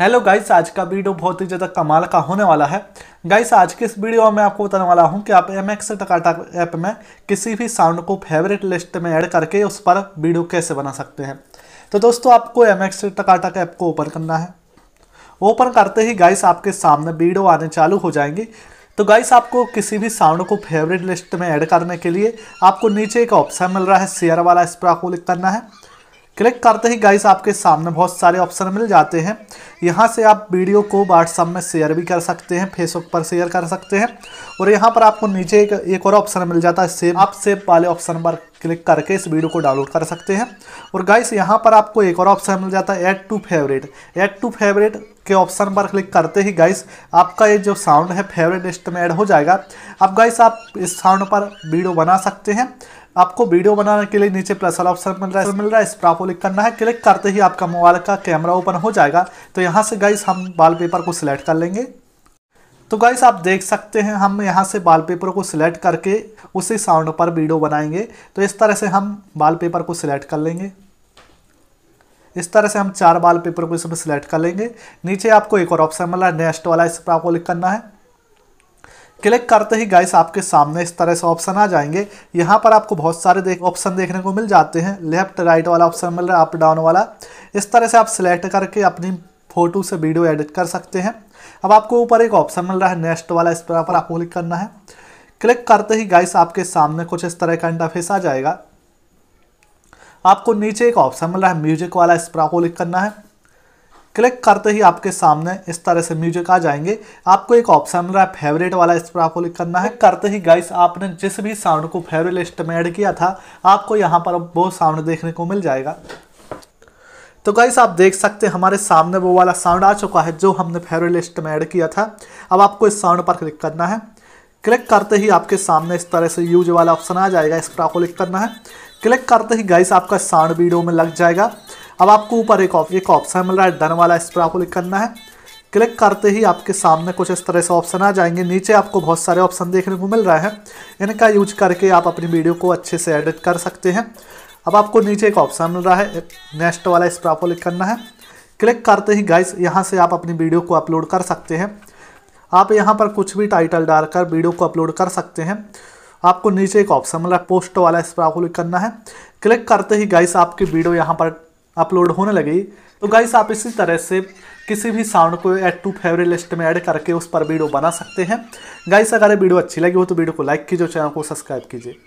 hello guys आज का video बहुत ही ज़्यादा कमाल का होने वाला है गाइस आज के इस वीडियो में आपको बताने वाला हूं कि आप एम एक्स टकाटा ऐप में किसी भी साउंड को फेवरेट लिस्ट में ऐड करके उस पर वीडियो कैसे बना सकते हैं तो दोस्तों आपको एम एक्स टकाटा ऐप को ओपन करना है ओपन करते ही गाइस आपके सामने वीडियो आने चालू हो जाएंगी तो गाइस आपको किसी भी साउंड को फेवरेट लिस्ट में ऐड करने के लिए आपको नीचे एक ऑप्शन मिल रहा है शेयर वाला इस पर आपको क्लिक करना है क्लिक करते ही गाइस आपके सामने बहुत सारे ऑप्शन मिल जाते हैं यहाँ से आप वीडियो को व्हाट्सअप में शेयर भी कर सकते हैं फेसबुक पर शेयर कर सकते हैं और यहाँ पर आपको नीचे एक, एक और ऑप्शन मिल जाता है सेव आप सेव वाले ऑप्शन पर क्लिक करके इस वीडियो को डाउनलोड कर सकते हैं और गाइस यहाँ पर आपको एक और ऑप्शन मिल जाता है add to favourite add to favourite के ऑप्शन पर क्लिक करते ही गाइस आपका ये जो साउंड है फेवरेट लिस्ट में ऐड हो जाएगा अब गाइस आप इस साउंड पर वीडियो बना सकते हैं आपको वीडियो बनाने के लिए नीचे प्लस वाला ऑप्शन मिल रहा है मिल रहा है इस पर आपको क्लिक करना है क्लिक करते ही आपका मोबाइल का कैमरा ओपन हो जाएगा तो यहाँ से गाइस हम पेपर को सिलेक्ट कर लेंगे तो गाइस आप देख सकते हैं हम यहाँ से पेपर को सिलेक्ट करके उसी साउंड पर वीडियो बनाएंगे तो इस तरह से हम पेपर को सिलेक्ट कर लेंगे इस तरह से हम चार बाल पेपर को इसमें सिलेक्ट कर लेंगे नीचे आपको एक और ऑप्शन मिला है नेक्स्ट वाला इस पर आपको क्लिक करना है क्लिक करते ही गाइस आपके सामने इस तरह से ऑप्शन आ जाएंगे यहाँ पर आपको बहुत सारे देख ऑप्शन देखने को मिल जाते हैं लेफ्ट राइट वाला ऑप्शन मिल रहा है अप डाउन वाला इस तरह से आप सिलेक्ट करके अपनी फोटो से वीडियो एडिट कर सकते हैं अब आपको ऊपर एक ऑप्शन मिल रहा है नेक्स्ट वाला इस पर आपको क्लिक करना है क्लिक करते ही गाइस आपके सामने कुछ इस तरह का इंटरफेस आ जाएगा आपको नीचे एक ऑप्शन मिल रहा है म्यूजिक वाला इस पर आपको क्लिक करना है क्लिक करते ही आपके सामने इस तरह से म्यूजिक आ जाएंगे आपको एक ऑप्शन मिल रहा है फेवरेट वाला इस पर आपको क्लिक करना है करते ही गाइस आपने जिस भी साउंड को फेवरेट लिस्ट में ऐड किया था आपको यहाँ पर वो साउंड देखने को मिल जाएगा तो गाइस आप देख सकते हैं हमारे सामने वो वाला साउंड आ चुका है जो हमने फेवरी लिस्ट में ऐड किया था अब आपको इस साउंड पर क्लिक करना है क्लिक करते ही आपके सामने इस तरह से यूज वाला ऑप्शन आ जाएगा इस पर आपको क्लिक करना है क्लिक करते ही गाइस आपका साउंड वीडियो में लग जाएगा अब आपको ऊपर एक एक ऑप्शन मिल रहा है डन वाला इस पर आपको क्लिक करना है क्लिक करते ही आपके सामने कुछ इस तरह से ऑप्शन आ जाएंगे नीचे आपको बहुत सारे ऑप्शन देखने को मिल रहा है इनका यूज करके आप अपनी वीडियो को अच्छे से एडिट कर सकते हैं अब आपको नीचे एक ऑप्शन मिल रहा है नेक्स्ट वाला इस पर आपको क्लिक करना है क्लिक करते ही गाइस यहाँ से आप अपनी वीडियो को अपलोड कर सकते हैं आप यहाँ पर कुछ भी टाइटल डालकर वीडियो को अपलोड कर सकते हैं आपको नीचे एक ऑप्शन मिल रहा है पोस्ट वाला इस पर आपको क्लिक करना है क्लिक करते ही गाइस आपकी वीडियो यहाँ पर अपलोड होने लगी तो गाइस आप इसी तरह से किसी भी साउंड को एड टू फेवरेट लिस्ट में ऐड करके उस पर वीडियो बना सकते हैं गाइस अगर ये वीडियो अच्छी लगी हो तो वीडियो को लाइक कीजिए चैनल को सब्सक्राइब कीजिए